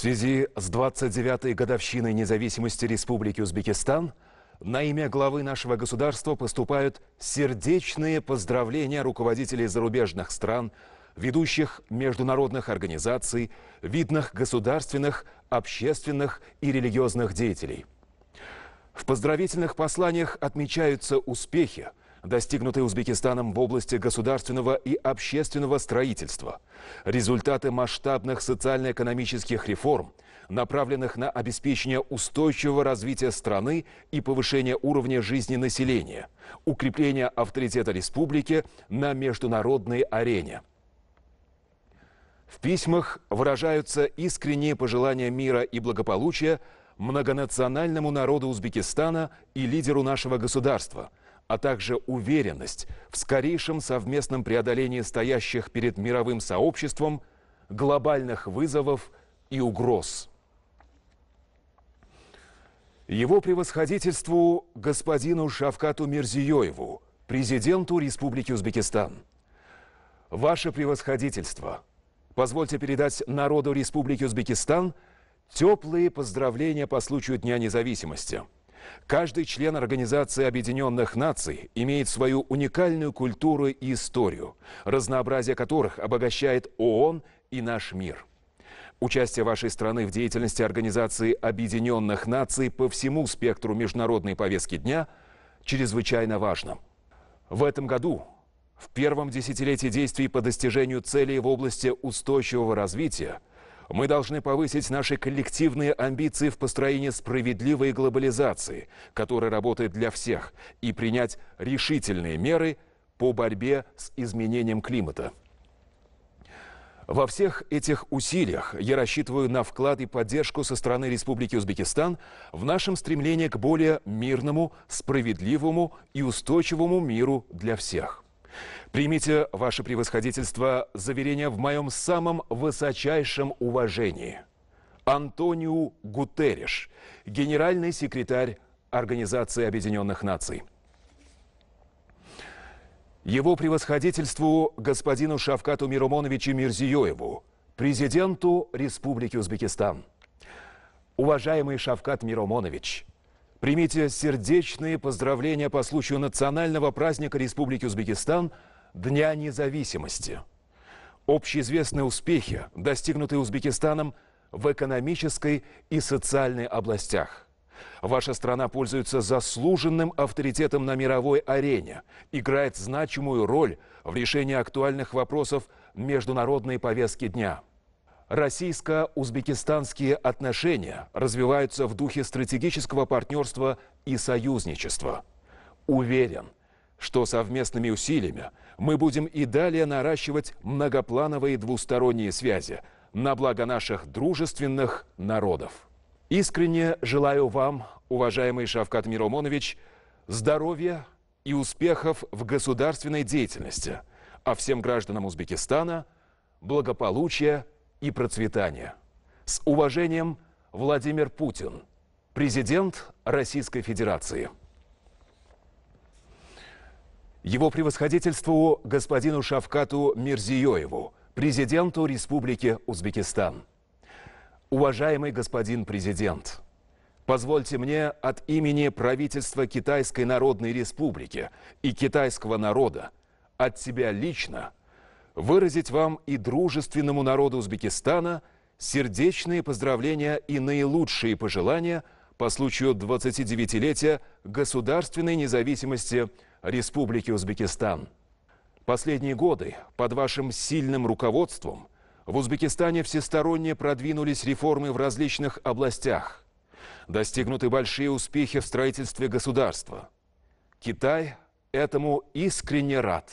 связи с 29-й годовщиной независимости Республики Узбекистан на имя главы нашего государства поступают сердечные поздравления руководителей зарубежных стран, ведущих международных организаций, видных государственных, общественных и религиозных деятелей. В поздравительных посланиях отмечаются успехи – достигнутый Узбекистаном в области государственного и общественного строительства, результаты масштабных социально-экономических реформ, направленных на обеспечение устойчивого развития страны и повышение уровня жизни населения, укрепление авторитета республики на международной арене. В письмах выражаются искренние пожелания мира и благополучия многонациональному народу Узбекистана и лидеру нашего государства – а также уверенность в скорейшем совместном преодолении стоящих перед мировым сообществом глобальных вызовов и угроз. Его превосходительству господину Шавкату Мирзиёеву, президенту Республики Узбекистан. Ваше превосходительство, позвольте передать народу Республики Узбекистан теплые поздравления по случаю Дня независимости – Каждый член Организации Объединенных Наций имеет свою уникальную культуру и историю, разнообразие которых обогащает ООН и наш мир. Участие вашей страны в деятельности Организации Объединенных Наций по всему спектру международной повестки дня чрезвычайно важно. В этом году, в первом десятилетии действий по достижению целей в области устойчивого развития, мы должны повысить наши коллективные амбиции в построении справедливой глобализации, которая работает для всех, и принять решительные меры по борьбе с изменением климата. Во всех этих усилиях я рассчитываю на вклад и поддержку со стороны Республики Узбекистан в нашем стремлении к более мирному, справедливому и устойчивому миру для всех. Примите, ваше превосходительство, заверение в моем самом высочайшем уважении. Антониу Гутерриш, генеральный секретарь Организации Объединенных Наций. Его превосходительству господину Шавкату Миромоновичу Мирзиёеву, президенту Республики Узбекистан. Уважаемый Шавкат Миромонович, Примите сердечные поздравления по случаю национального праздника Республики Узбекистан Дня независимости. Общеизвестные успехи, достигнутые Узбекистаном в экономической и социальной областях. Ваша страна пользуется заслуженным авторитетом на мировой арене, играет значимую роль в решении актуальных вопросов международной повестки дня – Российско-узбекистанские отношения развиваются в духе стратегического партнерства и союзничества. Уверен, что совместными усилиями мы будем и далее наращивать многоплановые двусторонние связи на благо наших дружественных народов. Искренне желаю вам, уважаемый Шавкат Миромонович, здоровья и успехов в государственной деятельности, а всем гражданам Узбекистана – благополучия и процветания. С уважением, Владимир Путин, президент Российской Федерации. Его превосходительству господину Шавкату Мирзиёеву, президенту Республики Узбекистан. Уважаемый господин президент, позвольте мне от имени правительства Китайской Народной Республики и китайского народа от себя лично – выразить вам и дружественному народу Узбекистана сердечные поздравления и наилучшие пожелания по случаю 29-летия государственной независимости Республики Узбекистан. Последние годы под вашим сильным руководством в Узбекистане всесторонне продвинулись реформы в различных областях. Достигнуты большие успехи в строительстве государства. Китай этому искренне рад.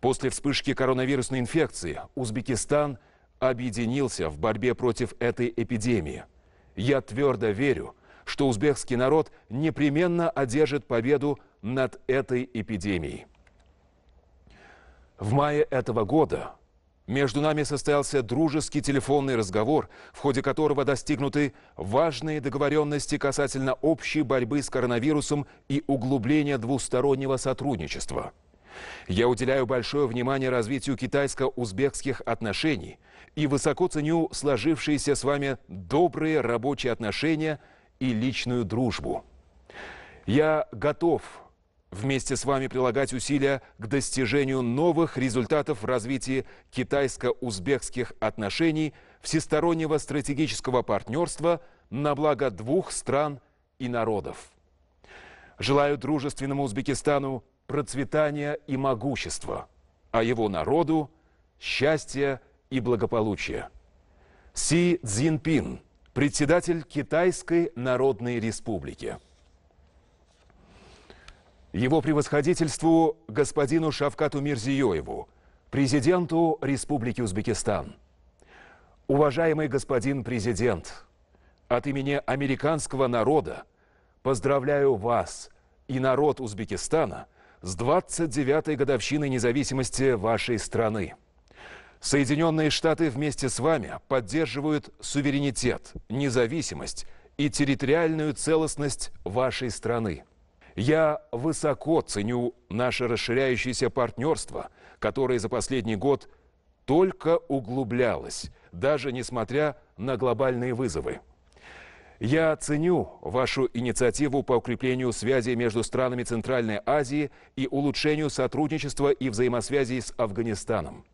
После вспышки коронавирусной инфекции Узбекистан объединился в борьбе против этой эпидемии. Я твердо верю, что узбекский народ непременно одержит победу над этой эпидемией. В мае этого года между нами состоялся дружеский телефонный разговор, в ходе которого достигнуты важные договоренности касательно общей борьбы с коронавирусом и углубления двустороннего сотрудничества – я уделяю большое внимание развитию китайско-узбекских отношений и высоко ценю сложившиеся с вами добрые рабочие отношения и личную дружбу. Я готов вместе с вами прилагать усилия к достижению новых результатов в развитии китайско-узбекских отношений, всестороннего стратегического партнерства на благо двух стран и народов. Желаю дружественному Узбекистану процветания и могущества, а его народу – счастья и благополучия. Си Цзиньпин, председатель Китайской Народной Республики. Его превосходительству господину Шавкату Мирзиёеву, президенту Республики Узбекистан. Уважаемый господин президент, от имени американского народа поздравляю вас и народ Узбекистана – с 29-й годовщиной независимости вашей страны. Соединенные Штаты вместе с вами поддерживают суверенитет, независимость и территориальную целостность вашей страны. Я высоко ценю наше расширяющееся партнерство, которое за последний год только углублялось, даже несмотря на глобальные вызовы. Я ценю вашу инициативу по укреплению связи между странами Центральной Азии и улучшению сотрудничества и взаимосвязи с Афганистаном.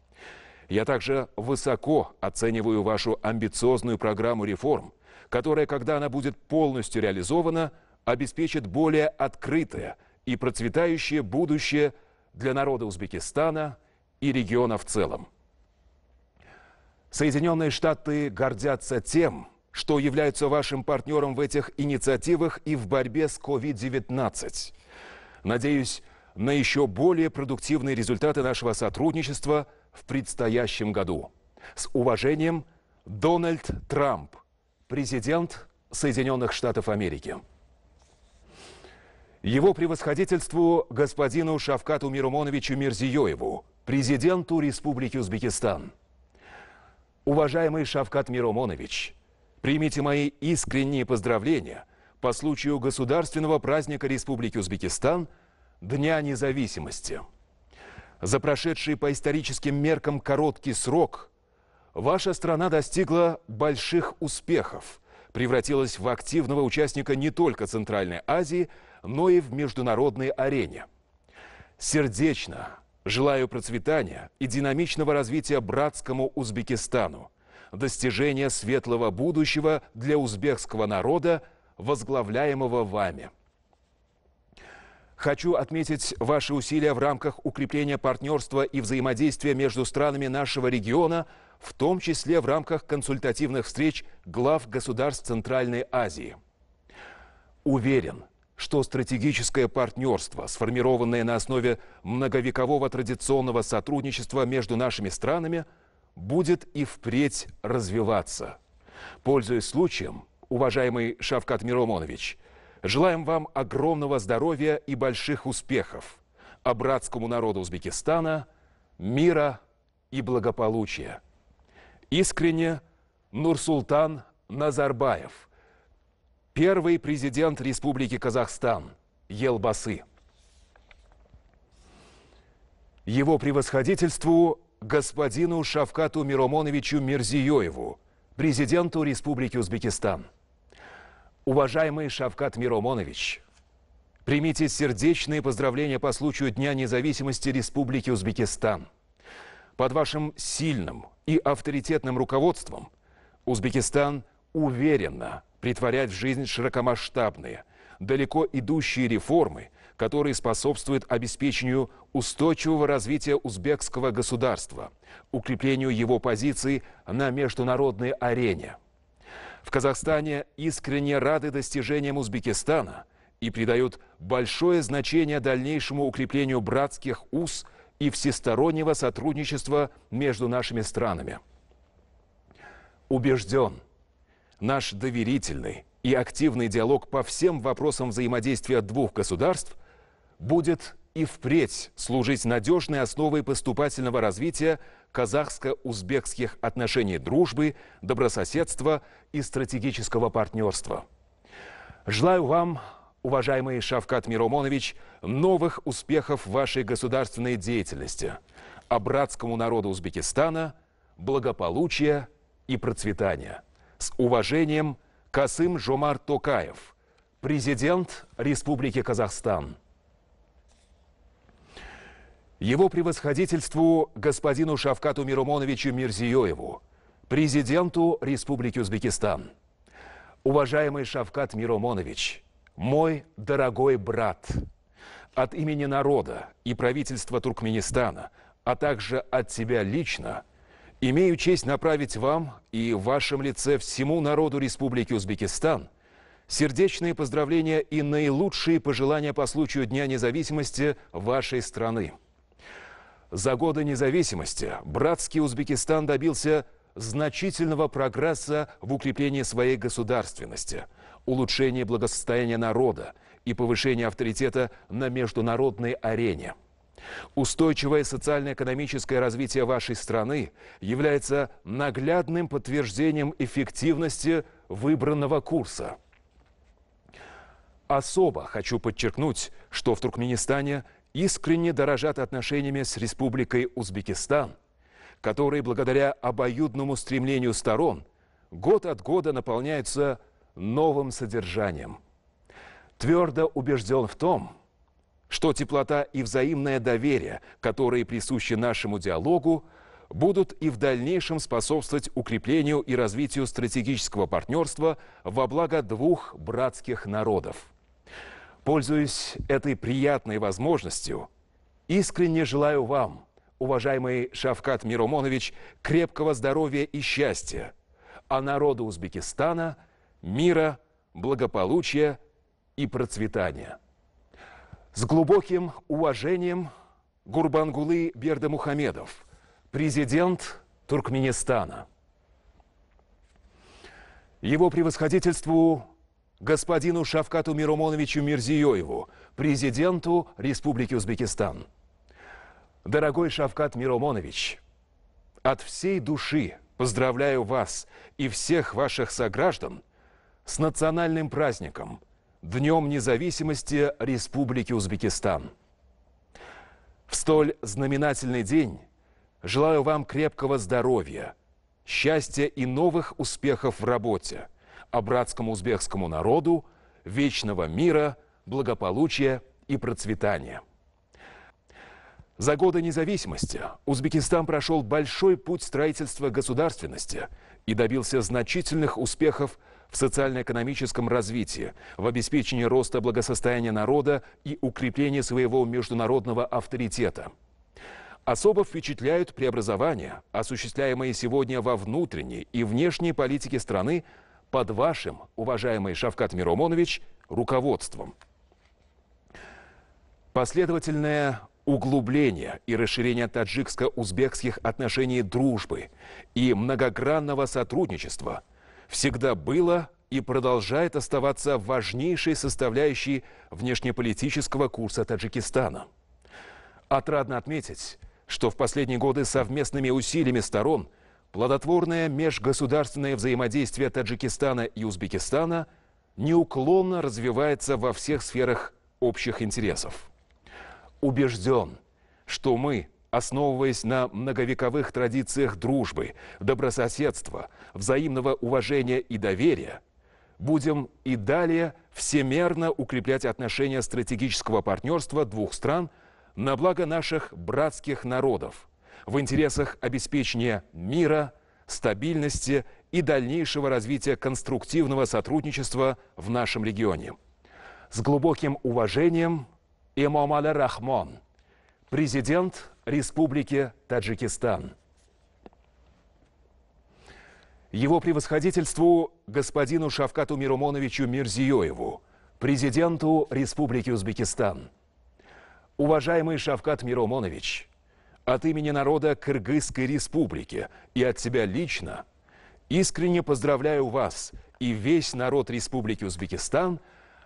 Я также высоко оцениваю вашу амбициозную программу реформ, которая, когда она будет полностью реализована, обеспечит более открытое и процветающее будущее для народа Узбекистана и региона в целом. Соединенные Штаты гордятся тем, что является вашим партнером в этих инициативах и в борьбе с COVID-19. Надеюсь на еще более продуктивные результаты нашего сотрудничества в предстоящем году. С уважением, Дональд Трамп, президент Соединенных Штатов Америки. Его превосходительству господину Шавкату Мирумоновичу Мирзиёеву, президенту Республики Узбекистан. Уважаемый Шавкат Мирумонович, Примите мои искренние поздравления по случаю государственного праздника Республики Узбекистан Дня независимости. За прошедший по историческим меркам короткий срок ваша страна достигла больших успехов, превратилась в активного участника не только Центральной Азии, но и в международной арене. Сердечно желаю процветания и динамичного развития братскому Узбекистану – достижения светлого будущего для узбекского народа, возглавляемого вами. Хочу отметить ваши усилия в рамках укрепления партнерства и взаимодействия между странами нашего региона, в том числе в рамках консультативных встреч глав государств Центральной Азии. Уверен, что стратегическое партнерство, сформированное на основе многовекового традиционного сотрудничества между нашими странами – будет и впредь развиваться. Пользуясь случаем, уважаемый Шавкат Миромонович, желаем вам огромного здоровья и больших успехов, а братскому народу Узбекистана мира и благополучия. Искренне Нурсултан Назарбаев, первый президент Республики Казахстан, Елбасы. Его превосходительству господину Шавкату Миромоновичу Мирзиёеву, президенту Республики Узбекистан. Уважаемый Шавкат Миромонович, примите сердечные поздравления по случаю Дня независимости Республики Узбекистан. Под вашим сильным и авторитетным руководством Узбекистан уверенно притворяет в жизнь широкомасштабные – далеко идущие реформы, которые способствуют обеспечению устойчивого развития узбекского государства, укреплению его позиций на международной арене. В Казахстане искренне рады достижениям Узбекистана и придают большое значение дальнейшему укреплению братских уз и всестороннего сотрудничества между нашими странами. Убежден, наш доверительный, и активный диалог по всем вопросам взаимодействия двух государств будет и впредь служить надежной основой поступательного развития казахско-узбекских отношений дружбы, добрососедства и стратегического партнерства. Желаю вам, уважаемый Шавкат Миромонович, новых успехов в вашей государственной деятельности, а братскому народу Узбекистана – благополучия и процветания. С уважением – Касым Жомар Токаев, президент Республики Казахстан. Его превосходительству господину Шавкату Мирумоновичу Мирзиёеву, президенту Республики Узбекистан. Уважаемый Шавкат Мирумонович, мой дорогой брат, от имени народа и правительства Туркменистана, а также от тебя лично – Имею честь направить вам и в вашем лице всему народу Республики Узбекистан сердечные поздравления и наилучшие пожелания по случаю Дня независимости вашей страны. За годы независимости братский Узбекистан добился значительного прогресса в укреплении своей государственности, улучшении благосостояния народа и повышении авторитета на международной арене – Устойчивое социально-экономическое развитие вашей страны является наглядным подтверждением эффективности выбранного курса. Особо хочу подчеркнуть, что в Туркменистане искренне дорожат отношениями с Республикой Узбекистан, которые благодаря обоюдному стремлению сторон год от года наполняются новым содержанием. Твердо убежден в том, что теплота и взаимное доверие, которые присущи нашему диалогу, будут и в дальнейшем способствовать укреплению и развитию стратегического партнерства во благо двух братских народов. Пользуясь этой приятной возможностью, искренне желаю вам, уважаемый Шавкат Миромонович, крепкого здоровья и счастья, а народу Узбекистана – мира, благополучия и процветания. С глубоким уважением Гурбангулы Бердамухамедов, президент Туркменистана. Его превосходительству господину Шавкату Миромоновичу Мирзиёеву, президенту Республики Узбекистан. Дорогой Шавкат Миромонович, от всей души поздравляю вас и всех ваших сограждан с национальным праздником – Днем независимости Республики Узбекистан. В столь знаменательный день желаю вам крепкого здоровья, счастья и новых успехов в работе, а братскому узбекскому народу вечного мира, благополучия и процветания. За годы независимости Узбекистан прошел большой путь строительства государственности и добился значительных успехов в социально-экономическом развитии, в обеспечении роста благосостояния народа и укреплении своего международного авторитета. Особо впечатляют преобразования, осуществляемые сегодня во внутренней и внешней политике страны под вашим, уважаемый Шавкат Миромонович, руководством. Последовательное углубление и расширение таджикско-узбекских отношений дружбы и многогранного сотрудничества – всегда было и продолжает оставаться важнейшей составляющей внешнеполитического курса Таджикистана. Отрадно отметить, что в последние годы совместными усилиями сторон плодотворное межгосударственное взаимодействие Таджикистана и Узбекистана неуклонно развивается во всех сферах общих интересов. Убежден, что мы – основываясь на многовековых традициях дружбы, добрососедства, взаимного уважения и доверия, будем и далее всемерно укреплять отношения стратегического партнерства двух стран на благо наших братских народов, в интересах обеспечения мира, стабильности и дальнейшего развития конструктивного сотрудничества в нашем регионе. С глубоким уважением, Имам Аля Рахмон, президент Республики Таджикистан. Его превосходительству господину Шавкату Миромоновичу Мирзиёеву, президенту Республики Узбекистан. Уважаемый Шавкат Миромонович, от имени народа Кыргызской Республики и от себя лично искренне поздравляю вас и весь народ Республики Узбекистан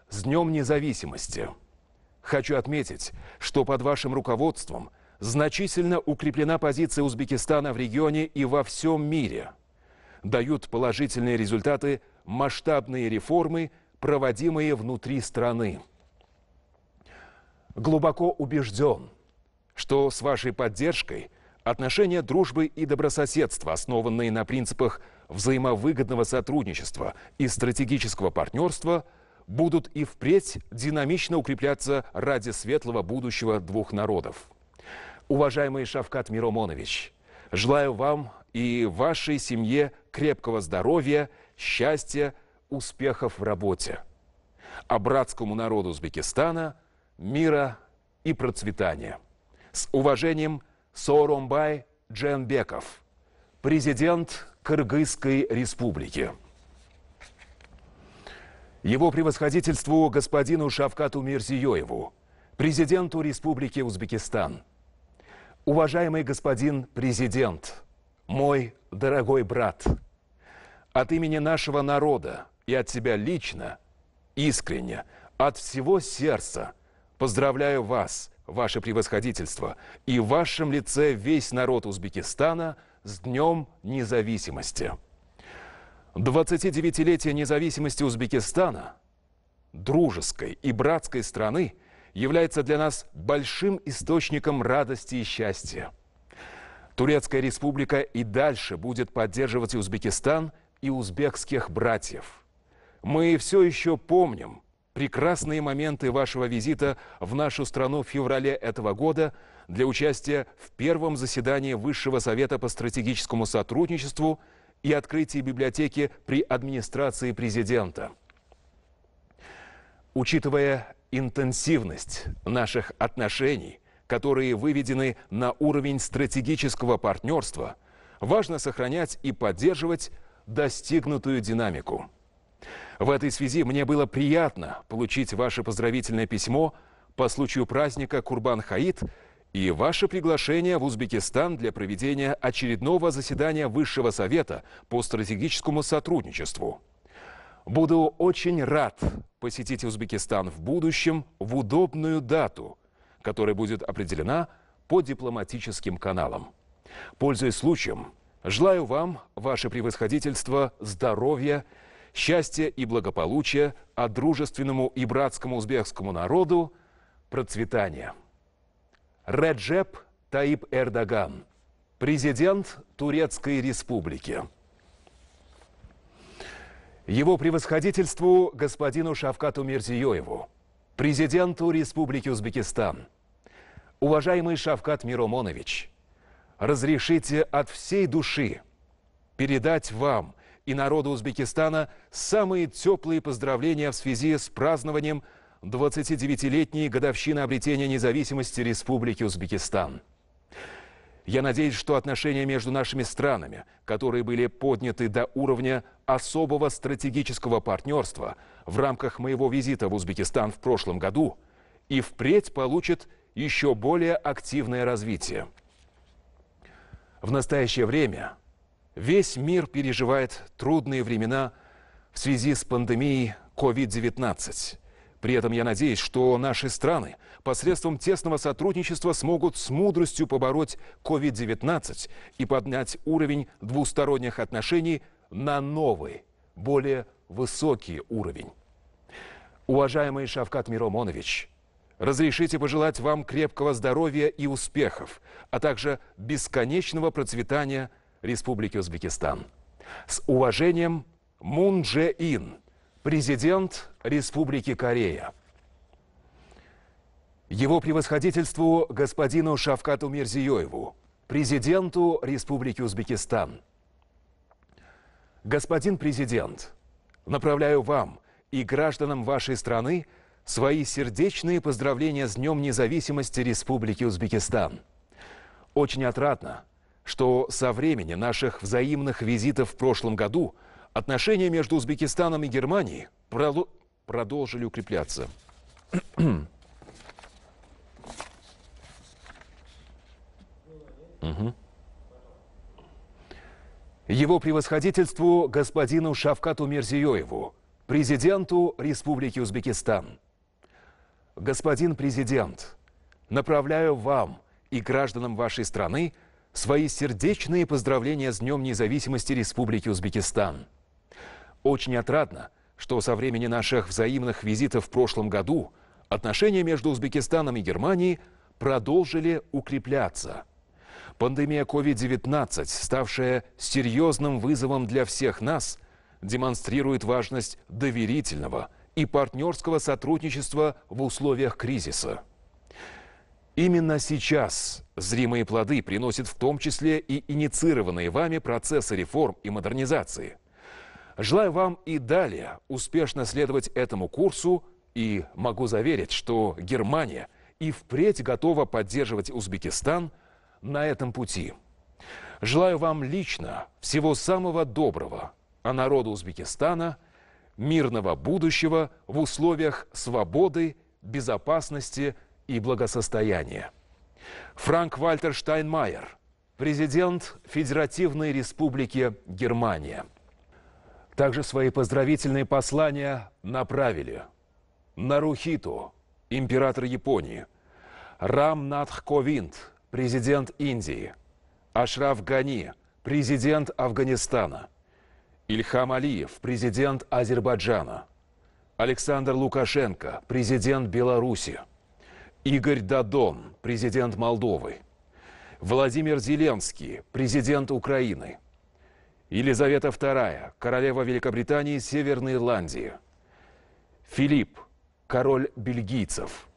с Днем Независимости. Хочу отметить, что под вашим руководством – значительно укреплена позиция Узбекистана в регионе и во всем мире. Дают положительные результаты масштабные реформы, проводимые внутри страны. Глубоко убежден, что с вашей поддержкой отношения дружбы и добрососедства, основанные на принципах взаимовыгодного сотрудничества и стратегического партнерства, будут и впредь динамично укрепляться ради светлого будущего двух народов. Уважаемый Шавкат Миромонович, желаю вам и вашей семье крепкого здоровья, счастья, успехов в работе. А братскому народу Узбекистана мира и процветания. С уважением, Соромбай Дженбеков, президент Кыргызской республики. Его превосходительству господину Шавкату Мирзиёеву, президенту Республики Узбекистан – Уважаемый господин президент, мой дорогой брат, от имени нашего народа и от себя лично, искренне, от всего сердца поздравляю вас, ваше превосходительство, и в вашем лице весь народ Узбекистана с Днем Независимости. 29-летие независимости Узбекистана, дружеской и братской страны – является для нас большим источником радости и счастья. Турецкая республика и дальше будет поддерживать Узбекистан и узбекских братьев. Мы все еще помним прекрасные моменты вашего визита в нашу страну в феврале этого года для участия в первом заседании Высшего совета по стратегическому сотрудничеству и открытии библиотеки при администрации президента. Учитывая интенсивность наших отношений, которые выведены на уровень стратегического партнерства, важно сохранять и поддерживать достигнутую динамику. В этой связи мне было приятно получить ваше поздравительное письмо по случаю праздника Курбан-Хаид и ваше приглашение в Узбекистан для проведения очередного заседания Высшего Совета по стратегическому сотрудничеству – Буду очень рад посетить Узбекистан в будущем в удобную дату, которая будет определена по дипломатическим каналам. Пользуясь случаем, желаю вам, ваше превосходительство, здоровья, счастья и благополучия, а дружественному и братскому узбекскому народу процветания. Реджеп Таип Эрдоган, президент Турецкой Республики. Его превосходительству господину Шавкату Мирзиёеву, президенту Республики Узбекистан. Уважаемый Шавкат Миромонович, разрешите от всей души передать вам и народу Узбекистана самые теплые поздравления в связи с празднованием 29-летней годовщины обретения независимости Республики Узбекистан. Я надеюсь, что отношения между нашими странами, которые были подняты до уровня особого стратегического партнерства в рамках моего визита в Узбекистан в прошлом году, и впредь получат еще более активное развитие. В настоящее время весь мир переживает трудные времена в связи с пандемией COVID-19 – при этом я надеюсь, что наши страны посредством тесного сотрудничества смогут с мудростью побороть COVID-19 и поднять уровень двусторонних отношений на новый, более высокий уровень. Уважаемый Шавкат Миромонович, разрешите пожелать вам крепкого здоровья и успехов, а также бесконечного процветания Республики Узбекистан. С уважением, Мун Дже Ин – президент Республики Корея. Его превосходительству господину Шавкату Мирзиёеву, президенту Республики Узбекистан. Господин президент, направляю вам и гражданам вашей страны свои сердечные поздравления с Днем независимости Республики Узбекистан. Очень отрадно, что со времени наших взаимных визитов в прошлом году – Отношения между Узбекистаном и Германией продолжили укрепляться. Угу. Его превосходительству господину Шавкату Мерзиёеву, президенту Республики Узбекистан. Господин президент, направляю вам и гражданам вашей страны свои сердечные поздравления с Днем независимости Республики Узбекистан. Очень отрадно, что со времени наших взаимных визитов в прошлом году отношения между Узбекистаном и Германией продолжили укрепляться. Пандемия COVID-19, ставшая серьезным вызовом для всех нас, демонстрирует важность доверительного и партнерского сотрудничества в условиях кризиса. Именно сейчас зримые плоды приносят в том числе и инициированные вами процессы реформ и модернизации. Желаю вам и далее успешно следовать этому курсу и могу заверить, что Германия и впредь готова поддерживать Узбекистан на этом пути. Желаю вам лично всего самого доброго, а народу Узбекистана мирного будущего в условиях свободы, безопасности и благосостояния. Франк Вальтер Штайнмайер, президент Федеративной Республики Германия. Также свои поздравительные послания направили Нарухиту, император Японии, Рамнатх Ковинд, президент Индии, Ашраф Гани, президент Афганистана, Ильхам Алиев, президент Азербайджана, Александр Лукашенко, президент Беларуси, Игорь Дадон, президент Молдовы, Владимир Зеленский, президент Украины – Елизавета II, королева Великобритании и Северной Ирландии. Филипп, король бельгийцев.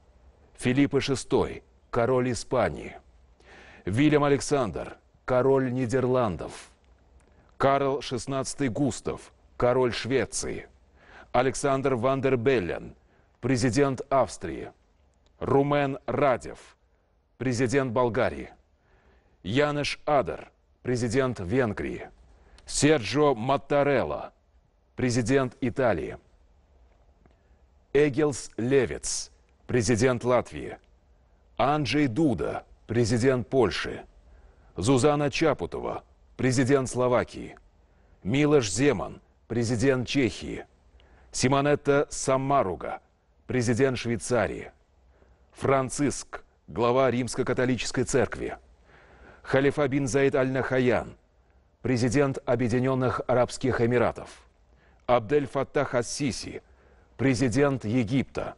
Филипп VI, король Испании. Вильям Александр, король Нидерландов. Карл XVI Густав, король Швеции. Александр Вандербеллен, президент Австрии. Румен Радев, президент Болгарии. Яныш Адер, президент Венгрии. Серджо Маттарелла, президент Италии. Эгелс Левец, президент Латвии. Анджей Дуда, президент Польши. Зузана Чапутова, президент Словакии. Милош Земан, президент Чехии. Симонетта Самаруга, президент Швейцарии. Франциск, глава Римско-католической церкви. Халифа бин аль-Нахаян – президент Объединенных Арабских Эмиратов, Абдель Фаттах ас президент Египта,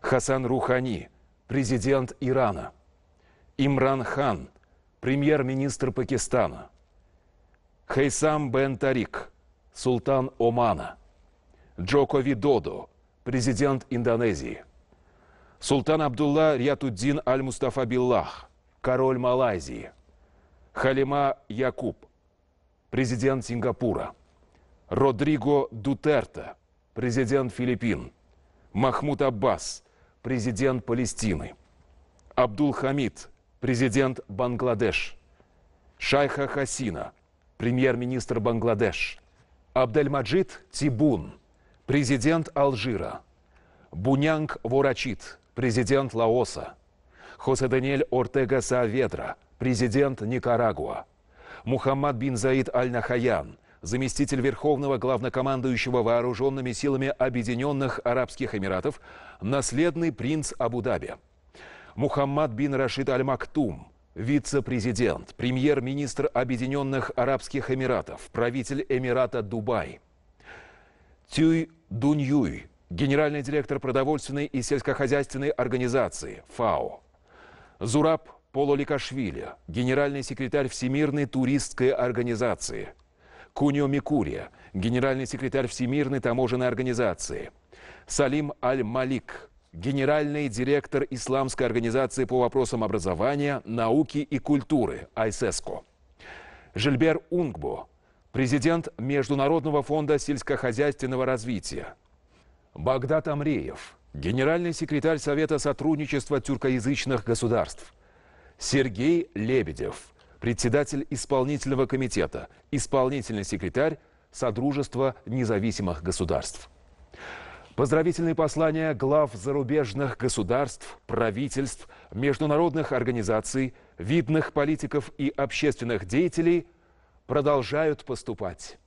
Хасан Рухани, президент Ирана, Имран Хан, премьер-министр Пакистана, Хейсам Бен Тарик, султан Омана, Джокови Додо, президент Индонезии, Султан Абдулла Риятуддин Аль-Мустафа Биллах, король Малайзии, Халима Якуб – президент Сингапура, Родриго Дутерте, президент Филиппин, Махмуд Аббас, президент Палестины, Абдул Хамид, президент Бангладеш, Шайха Хасина, премьер-министр Бангладеш, Абдельмаджид Тибун, президент Алжира, Бунянг Ворачит, президент Лаоса, Хосе Даниэль Ортега Саведра, президент Никарагуа, Мухаммад бин Заид Аль-Нахаян, заместитель верховного главнокомандующего вооруженными силами Объединенных Арабских Эмиратов, наследный принц Абу-Даби. Мухаммад бин Рашид Аль-Мактум, вице-президент, премьер-министр Объединенных Арабских Эмиратов, правитель Эмирата Дубай. Тюй Дуньюй, генеральный директор продовольственной и сельскохозяйственной организации ФАО. Зураб Поло Ликашвили, генеральный секретарь Всемирной туристской организации, Кунио Микурия, генеральный секретарь Всемирной таможенной организации, Салим Аль-Малик, генеральный директор Исламской организации по вопросам образования, науки и культуры АйСЕСКО, Жильбер Унгбо, президент Международного фонда сельскохозяйственного развития, Багдад Амреев, генеральный секретарь Совета сотрудничества тюркоязычных государств – Сергей Лебедев, председатель исполнительного комитета, исполнительный секретарь Содружества независимых государств. Поздравительные послания глав зарубежных государств, правительств, международных организаций, видных политиков и общественных деятелей продолжают поступать.